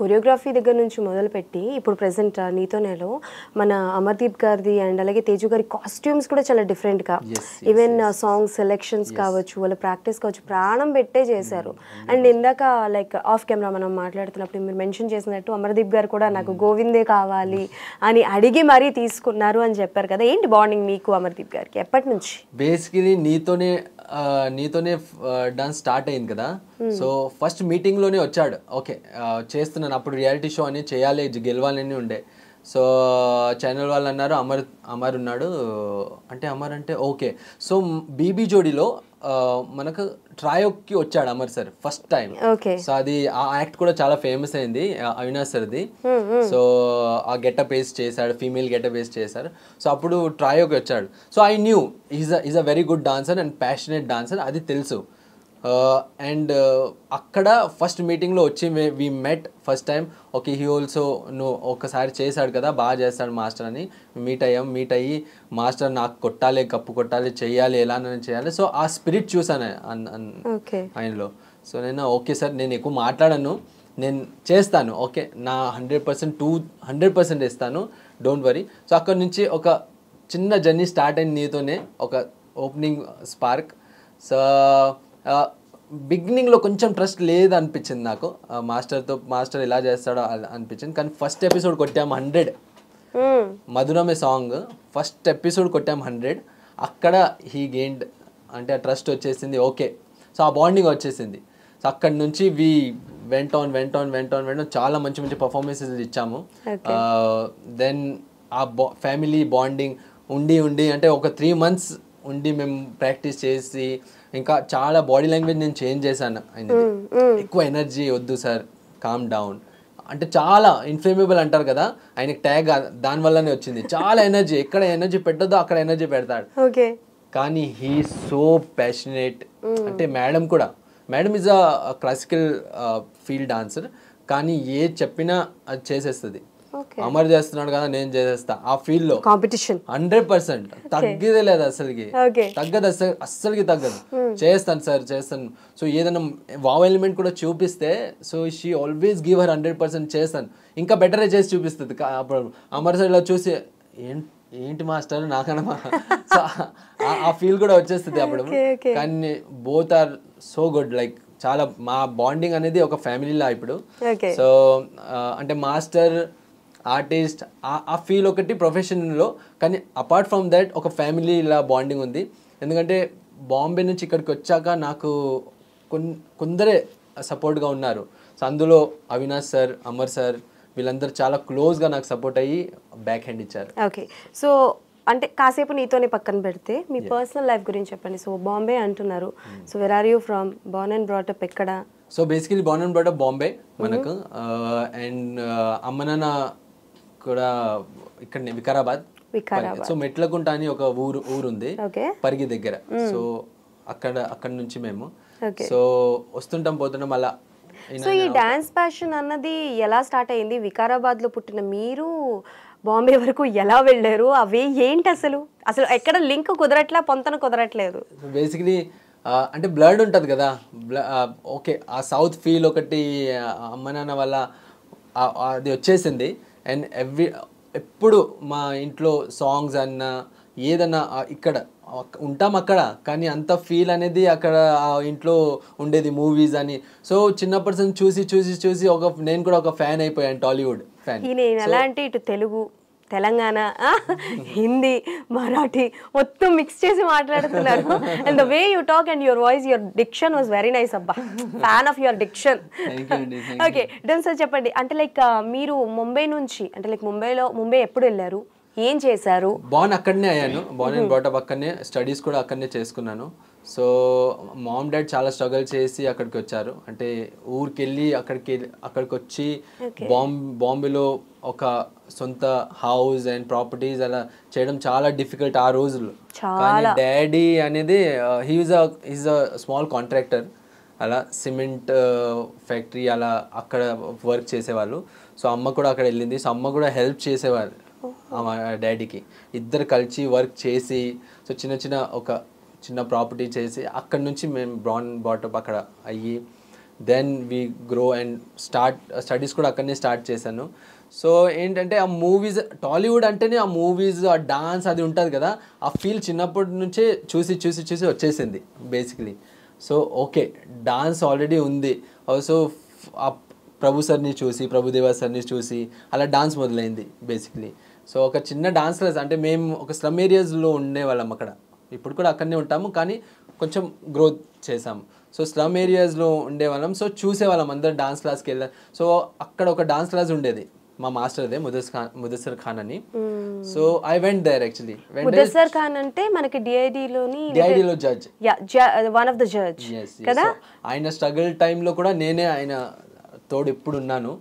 Choreography దగ్గర నుంచి మొదలుపెట్టి ఇప్పుడు ప్రెసెంట్ నీతోనేలో మన అమర్దీప్ గారిది అండ్ అలాగే తేజు గారి కాస్ట్యూమ్స్ కూడా చాలా డిఫరెంట్గా ఈవెన్ సాంగ్ సెలెక్షన్స్ కావచ్చు వాళ్ళ ప్రాక్టీస్ కావచ్చు ప్రాణం పెట్టే చేశారు అండ్ mm, mm, mm. ఇందాక లైక్ ఆఫ్ కెమెరా మనం మాట్లాడుతున్నప్పుడు మీరు మెన్షన్ చేసినట్టు అమర్దీప్ గారు కూడా నాకు గోవిందే కావాలి అని అడిగి మరీ తీసుకున్నారు అని చెప్పారు కదా ఏంటి బాండింగ్ మీకు అమర్దీప్ గారికి ఎప్పటి నుంచి బేసికలీ నీతోనే నీతోనే డాన్స్ స్టార్ట్ అయింది కదా సో ఫస్ట్ మీటింగ్ లోనే వచ్చాడు ఓకే చేస్తున్నాను అప్పుడు రియాలిటీ షో అని చేయాలి గెలవాలని ఉండే సో ఛానల్ వాళ్ళు అన్నారు అమర్ అమర్ ఉన్నాడు అంటే అమర్ అంటే ఓకే సో బీబీ జోడీలో మనకు ట్రయోక్కి వచ్చాడు Amar sir first time so అది ఆ యాక్ట్ కూడా చాలా ఫేమస్ అయింది అవినాష్ సార్ది సో ఆ గెటప్ వేస్ట్ చేశాడు ఫీమేల్ గెటప్ వేస్ట్ చేశారు సో అప్పుడు ట్రాయోకి వచ్చాడు so I knew is is a very good dancer and passionate dancer అది తెలుసు అండ్ uh, uh, అక్కడ ఫస్ట్ మీటింగ్లో వచ్చి may we met first time okay he also నువ్వు ఒకసారి చేశాడు కదా బాగా చేస్తాడు మాస్టర్ అని మీట్ అయ్యాం మీట్ అయ్యి మాస్టర్ నాకు కొట్టాలి కప్పు కొట్టాలి చేయాలి ఎలా నేను చేయాలి సో ఆ స్పిరిట్ చూసాను ఆయనలో సో నేను ఓకే సార్ నేను ఎక్కువ మాట్లాడను నేను చేస్తాను ఓకే నా hundred percent two hundred percent ఇస్తాను డోంట్ వరీ సో అక్కడ నుంచి ఒక చిన్న జర్నీ స్టార్ట్ అయింది నీతోనే ఒక ఓపెనింగ్ స్పార్క్ సో బిగినింగ్లో కొంచెం ట్రస్ట్ లేదు అనిపించింది నాకు మాస్టర్తో మాస్టర్ ఎలా చేస్తాడో అనిపించింది కానీ ఫస్ట్ ఎపిసోడ్ కొట్టాము హండ్రెడ్ మధురమే సాంగ్ ఫస్ట్ ఎపిసోడ్ కొట్టాము హండ్రెడ్ అక్కడ హీ గెయిన్డ్ అంటే ఆ ట్రస్ట్ వచ్చేసింది ఓకే సో ఆ బాండింగ్ వచ్చేసింది సో అక్కడి నుంచి వి వెంట ఆన్ వెంట ఆన్ వెంట ఆన్ వెంట చాలా మంచి మంచి పర్ఫార్మెన్సెస్ ఇచ్చాము దెన్ ఆ బా ఫ్యామిలీ బాండింగ్ ఉండి ఉండి అంటే ఒక త్రీ మంత్స్ ఉండి మేము ప్రాక్టీస్ చేసి ఇంకా చాలా బాడీ లాంగ్వేజ్ నేను చేంజ్ చేశాను ఎక్కువ ఎనర్జీ వద్దు సార్ కామ్ డౌన్ అంటే చాలా ఇన్ఫ్లేమేబుల్ అంటారు కదా ఆయనకి ట్యాగ్ దాని వల్లనే వచ్చింది చాలా ఎనర్జీ ఎక్కడ ఎనర్జీ పెట్టద్దో అక్కడ ఎనర్జీ పెడతాడు కానీ హీ సో ప్యాషనేట్ అంటే మేడం కూడా madam is a classical field dancer కానీ ఏ చెప్పినా అది చేసేస్తుంది అమర్ చేస్తున్నాడు కదా నేను చేసేస్తా ఆ ఫీల్డ్ లో కాంపిటీషన్ హండ్రెడ్ పర్సెంట్ తగ్గదే లేదు అసలుకి తగ్గదు అసలు అస్సలుకి తగ్గదు hmm. చేస్తాను సార్ చేస్తాను సో ఏదైనా వావ్ ఎలిమెంట్ కూడా చూపిస్తే so she always give her hundred percent చేస్తాను ఇంకా బెటరే చేసి చూపిస్తుంది అప్పుడు అమర్ సార్ ఇలా చూసి ఏంటి ఏంటి మాస్టర్ నాకనమా ఆ ఫీల్ కూడా వచ్చేస్తుంది అప్పుడు కానీ both are so good like చాలా మా బాండింగ్ అనేది ఒక ఫ్యామిలీలా ఇప్పుడు సో అంటే మాస్టర్ ఆర్టిస్ట్ ఆ ఫీల్ ఒకటి ప్రొఫెషన్లో కానీ అపార్ట్ ఫ్రమ్ దట్ ఒక ఫ్యామిలీ ఇలా బాండింగ్ ఉంది ఎందుకంటే బాంబే నుంచి ఇక్కడికి వచ్చాక నాకు కొందరే సపోర్ట్గా ఉన్నారు సో అందులో అవినాష్ సార్ అమర్ సార్ వీళ్ళందరూ చాలా క్లోజ్గా నాకు సపోర్ట్ అయ్యి బ్యాక్ హ్యాండ్ ఇచ్చారు ఓకే సో అంటే కాసేపు నీతోనే పక్కన పెడితే మీ పర్సనల్ లైఫ్ గురించి చెప్పండి సో బాంబే అంటున్నారు so where are you from born and brought up ఎక్కడ so basically born and brought up Bombay మనకు అండ్ uh, uh, అమ్మ నాన్న ఇక్కడ ఇక్కడ వికారాబాద్ వికారాబాద్ సో మెట్లగుంట అని ఒక ఊరు ఊరుంది పరిగి దగ్గర సో అక్కడ అక్కడ నుంచి మేము సో వస్తుంటాం పోతుంటాం అలా సో ఈ డాన్స్ ప్యాషన్ అన్నది ఎలా స్టార్ట్ అయింది వికారాబాద్ లో పుట్టిన మీరు బాంబే వరకు ఎలా వెళ్ళారు అవి ఏంటి అసలు అసలు ఎక్కడ లింక్ కుదరట్లే పొంతన కుదరట్లేదు బేసిక్లీ అంటే బ్లడ్ ఉంటుంది కదా ఓకే ఆ సౌత్ ఫీల్ ఒకటి అమ్మ నాన్న వల్ల అది వచ్చేసింది అండ్ ఎవ్రీ ఎప్పుడు మా ఇంట్లో సాంగ్స్ అన్నా ఏదన్నా ఇక్కడ ఉంటాం అక్కడ కానీ అంత ఫీల్ అనేది అక్కడ ఇంట్లో ఉండేది మూవీస్ అని సో చిన్నప్పటి నుంచి చూసి చూసి చూసి ఒక నేను కూడా ఒక ఫ్యాన్ అయిపోయాను టాలీవుడ్ ఫ్యాన్ అలాంటి ఇటు తెలుగు తెలంగాణ హిందీ మరాఠీ మొత్తం మిక్స్ చేసి మాట్లాడుతున్నారు and the way you talk and your voice your diction was very nice అబ్బా fan of your diction okay done sir చెప్పండి అంటే లైక్ మీరు ముంబై నుంచి అంటే లైక్ ముంబైలో ముంబై ఎప్పుడు వెళ్ళారు ఏం చేశారు బాన్ అక్కడనే అయ్యాను బాన్ అండ్ బాటప్ అక్కడనే స్టడీస్ కూడా అక్కడనే చేసుకున్నాను సో మామ్ డాడ్ చాలా స్ట్రగుల్ చేసి అక్కడికి వచ్చారు అంటే ఊరికి వెళ్ళి అక్కడికి అక్కడికి వచ్చి బాంబే బాంబేలో ఒక సొంత హౌస్ అండ్ ప్రాపర్టీస్ అలా చేయడం చాలా డిఫికల్ట్ ఆ రోజులు కానీ డాడీ అనేది he is he's a small contractor అలా సిమెంట్ uh, ఫ్యాక్టరీ అలా అక్కడ వర్క్ చేసేవాళ్ళు సో అమ్మ కూడా అక్కడ వెళ్ళింది సో అమ్మ కూడా హెల్ప్ చేసేవాళ్ళు మా డాడీకి ఇద్దరు కలిసి వర్క్ చేసి సో చిన్న చిన్న ఒక చిన్న ప్రాపర్టీ చేసి అక్కడ నుంచి మేము బ్రాన్ బాటప్ అక్కడ అయ్యి then we grow and start studies కూడా అక్కడనే స్టార్ట్ చేశాను సో ఏంటంటే ఆ మూవీస్ టాలీవుడ్ అంటేనే ఆ మూవీస్ ఆ డాన్స్ అది ఉంటుంది కదా ఆ ఫీల్ చిన్నప్పటి నుంచే చూసి చూసి చూసి వచ్చేసింది basically so okay dance already ఉంది సో ప్రభు సార్ని చూసి ప్రభుదేవా సార్ని చూసి అలా డాన్స్ మొదలైంది బేసిక్లీ సో ఒక చిన్న డాన్స్ క్లాస్ అంటే మేము ఒక స్లమ్ ఏరియాస్లో ఉండేవాళ్ళం అక్కడ ఇప్పుడు కూడా అక్కడనే ఉంటాము కానీ కొంచెం గ్రోత్ చేసాము సో స్లమ్ ఏరియాస్లో ఉండేవాళ్ళం సో చూసేవాళ్ళం అందరు డాన్స్ క్లాస్కి వెళ్ళాం సో అక్కడ ఒక డాన్స్ క్లాస్ ఉండేది మా మాస్టర్దే ముదస్ ఖాన్ ముదస్సర్ ఖాన్ అని so I went there actually Mudassar Khan అంటే మనకి డిఐడి లో judge one of the judge కదా ఆయన స్ట్రగుల్ టైంలో కూడా నేనే ఆయన తోడు ఎప్పుడు ఉన్నాను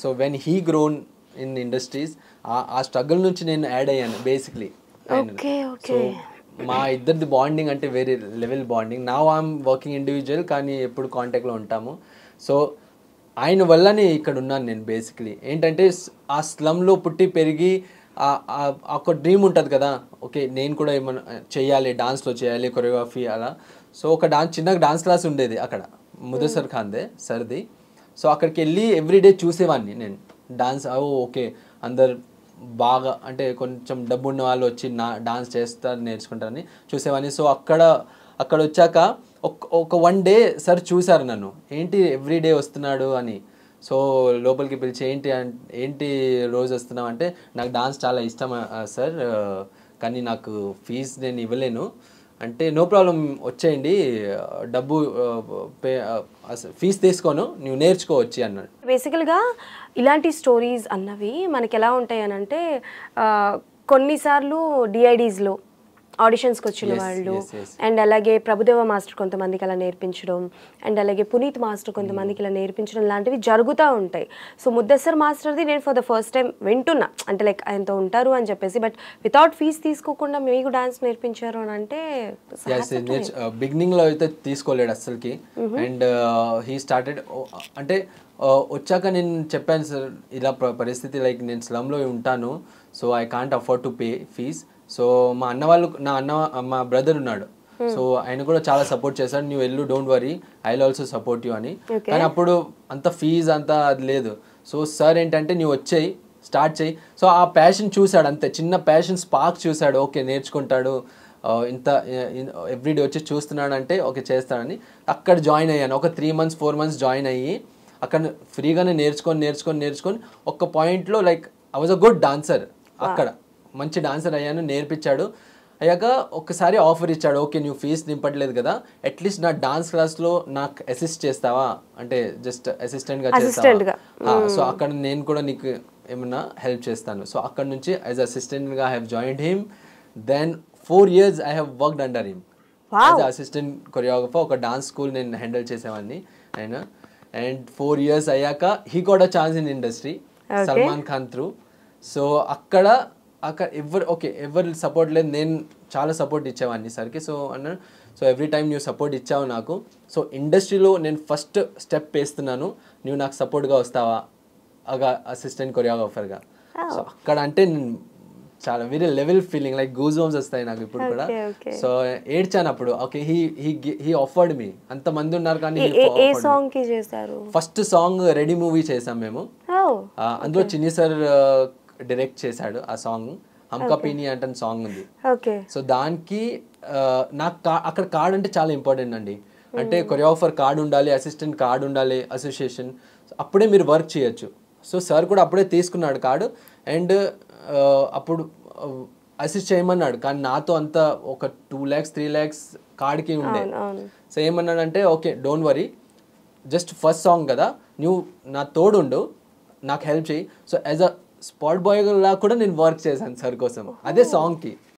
so when he grown in industries ఆ స్ట్రగుల్ నుంచి నేను యాడ్ అయ్యాను బేసిక్లీ సో మా ఇద్దరిది బాండింగ్ అంటే వేరే లెవెల్ బాండింగ్ నా ఐఎమ్ వర్కింగ్ ఇండివిజువల్ కానీ ఎప్పుడు కాంటాక్ట్లో ఉంటాము సో ఆయన వల్లనే ఇక్కడ ఉన్నాను నేను బేసిక్లీ ఏంటంటే ఆ స్లమ్లో పుట్టి పెరిగి ఒక డ్రీమ్ ఉంటుంది కదా ఓకే నేను కూడా ఏమైనా చేయాలి డాన్స్లో చేయాలి కొరియోగ్రఫీ అలా సో ఒక డాన్స్ చిన్న డాన్స్ క్లాస్ ఉండేది అక్కడ ముదసర్ hmm. ఖాన్దే సర్ది సో అక్కడికి వెళ్ళి ఎవ్రీడే చూసేవాడిని నేను డాన్స్ ఓ ఓకే అందరు బాగా అంటే కొంచెం డబ్బు ఉన్న వాళ్ళు వచ్చి నా డాన్స్ చేస్తారు నేర్చుకుంటారని చూసేవాడిని సో అక్కడ అక్కడ వచ్చాక ఒక వన్ డే సార్ చూశారు నన్ను ఏంటి ఎవ్రీడే వస్తున్నాడు అని సో లోపలికి పిలిచి ఏంటి ఏంటి రోజు వస్తున్నావు అంటే నాకు డాన్స్ చాలా ఇష్టం సార్ కానీ నాకు ఫీజు నేను ఇవ్వలేను అంటే నో ప్రాబ్లం వచ్చేయండి డబ్బు ఫీజ్ తీసుకోను నువ్వు నేర్చుకోవచ్చు అన్నాడు బేసికల్గా ఇలాంటి స్టోరీస్ అన్నవి మనకి ఎలా ఉంటాయి అని అంటే కొన్నిసార్లు డిఐడీస్లో ఆడిషన్స్కి వచ్చిన వాళ్ళు అండ్ అలాగే ప్రభుదేవ మాస్టర్ కొంతమందికి అలా నేర్పించడం అండ్ అలాగే పునీత్ మాస్టర్ కొంతమందికి ఇలా నేర్పించడం లాంటివి జరుగుతూ ఉంటాయి సో ముద్దసర్ మాస్టర్ది నేను ఫర్ ద ఫస్ట్ టైం వింటున్నా అంటే లైక్ ఆయనతో ఉంటారు అని చెప్పేసి బట్ వితౌట్ ఫీజ్ తీసుకోకుండా మీకు డాన్స్ నేర్పించారు అని అంటే బిగినింగ్లో uh, అయితే తీసుకోలేడు అస్సలకి and he uh, started uh, అంటే వచ్చాక నేను చెప్పాను సార్ ఇలా పరిస్థితి లైక్ నేను స్లమ్లో ఉంటాను so I can't afford to pay fees so మా అన్న వాళ్ళు నా అన్న మా బ్రదర్ ఉన్నాడు hmm. సో ఆయన కూడా చాలా సపోర్ట్ చేశాడు నువ్వు వెళ్ళు don't worry I also support you అని కానీ అప్పుడు అంత ఫీజ్ అంత లేదు సో సార్ ఏంటంటే నువ్వు వచ్చేయి స్టార్ట్ చేయి సో ఆ ప్యాషన్ చూశాడు అంతే చిన్న ప్యాషన్ స్పార్క్ చూశాడు ఓకే నేర్చుకుంటాడు ఇంత ఎవ్రీడే వచ్చి చూస్తున్నాడు అంటే ఓకే చేస్తాడని అక్కడ జాయిన్ అయ్యాను ఒక three months four months join అయ్యి అక్కడ ఫ్రీగానే నేర్చుకొని నేర్చుకొని నేర్చుకొని ఒక పాయింట్లో like I was a good dancer అక్కడ మంచి డాన్సర్ అయ్యాను నేర్పించాడు అయ్యాక ఒకసారి ఆఫర్ ఇచ్చాడు ఓకే నువ్వు ఫీజు నింపట్లేదు కదా అట్లీస్ట్ నా డాన్స్ క్లాస్లో నాకు అసిస్ట్ చేస్తావా అంటే జస్ట్ అసిస్టెంట్గా చేస్తావా సో అక్కడ నేను కూడా నీకు ఏమన్నా హెల్ప్ చేస్తాను సో అక్కడ నుంచి యాజ్ అసిస్టెంట్గా I have him then four years I have worked under him as assistant choreographer ఒక డాన్స్ స్కూల్ నేను హ్యాండిల్ చేసేవాడిని ఆయన అండ్ ఫోర్ ఇయర్స్ అయ్యాక he got a chance in industry Salman Khan through so అక్కడ అక్కడ ఎవరు ఓకే ఎవరు సపోర్ట్ లేదు నేను చాలా సపోర్ట్ ఇచ్చేవాడిని సరికి సో అన్నాను సో ఎవ్రీ టైం నువ్వు సపోర్ట్ ఇచ్చావు నాకు సో ఇండస్ట్రీలో నేను ఫస్ట్ స్టెప్ వేస్తున్నాను నువ్వు నాకు సపోర్ట్గా వస్తావా అగ అసిస్టెంట్ కొరియోగ్రాఫర్గా సో అక్కడ అంటే నేను చాలా very level feeling like goosebumps వస్తాయి నాకు ఇప్పుడు కూడా సో ఏడ్చాను అప్పుడు okay he he he offered me అంత మంది ఉన్నారు కానీ song first song ready movie చేసాం మేము oh, అందులో చిన్ని సార్ డైరెక్ట్ చేశాడు ఆ సాంగ్ హంకపీని అంటే సాంగ్ ఉంది సో దానికి నాకు అక్కడ కార్డ్ అంటే చాలా ఇంపార్టెంట్ అండి అంటే కొరియోగ్రఫర్ hmm. కార్డ్ ఉండాలి అసిస్టెంట్ కార్డ్ ఉండాలి అసోసియేషన్ అప్పుడే మీరు వర్క్ చేయొచ్చు సో సార్ కూడా అప్పుడే తీసుకున్నాడు కార్డు అండ్ అప్పుడు అసిస్ట్ చేయమన్నాడు కానీ నాతో అంతా ఒక టూ ల్యాక్స్ త్రీ ల్యాక్స్ కార్డ్కి ఉండే సో ఏమన్నాడు అంటే okay don't worry just first song కదా నువ్వు నా తోడుండు నాకు హెల్ప్ చేయి so as a spot boy లా కూడా నేను వర్క్ చేశాను సార్ కోసం అదే సాంగ్కి